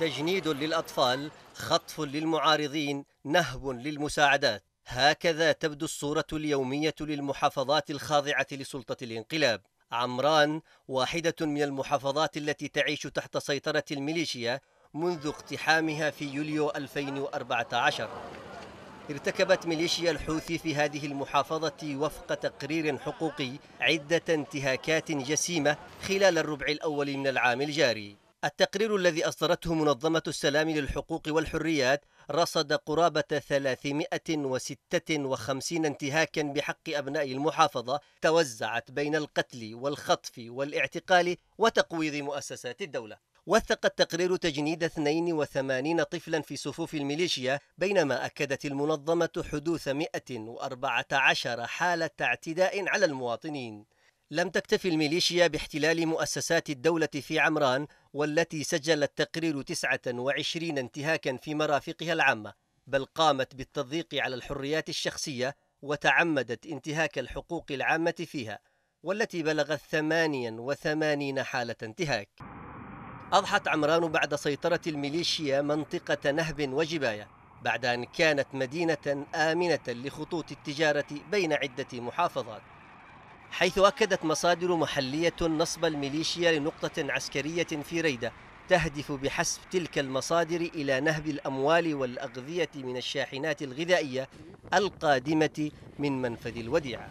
تجنيد للأطفال خطف للمعارضين نهب للمساعدات هكذا تبدو الصورة اليومية للمحافظات الخاضعة لسلطة الانقلاب عمران واحدة من المحافظات التي تعيش تحت سيطرة الميليشيا منذ اقتحامها في يوليو 2014 ارتكبت ميليشيا الحوثي في هذه المحافظة وفق تقرير حقوقي عدة انتهاكات جسيمة خلال الربع الأول من العام الجاري التقرير الذي أصدرته منظمة السلام للحقوق والحريات رصد قرابة 356 انتهاكا بحق أبناء المحافظة توزعت بين القتل والخطف والاعتقال وتقويض مؤسسات الدولة وثق التقرير تجنيد 82 طفلا في صفوف الميليشيا بينما أكدت المنظمة حدوث 114 حالة اعتداء على المواطنين لم تكتفي الميليشيا باحتلال مؤسسات الدولة في عمران والتي سجل التقرير 29 انتهاكا في مرافقها العامة بل قامت بالتضييق على الحريات الشخصية وتعمدت انتهاك الحقوق العامة فيها والتي بلغت 88 حالة انتهاك أضحت عمران بعد سيطرة الميليشيا منطقة نهب وجباية بعد أن كانت مدينة آمنة لخطوط التجارة بين عدة محافظات حيث أكدت مصادر محلية نصب الميليشيا لنقطة عسكرية في ريدة تهدف بحسب تلك المصادر إلى نهب الأموال والأغذية من الشاحنات الغذائية القادمة من منفذ الوديعة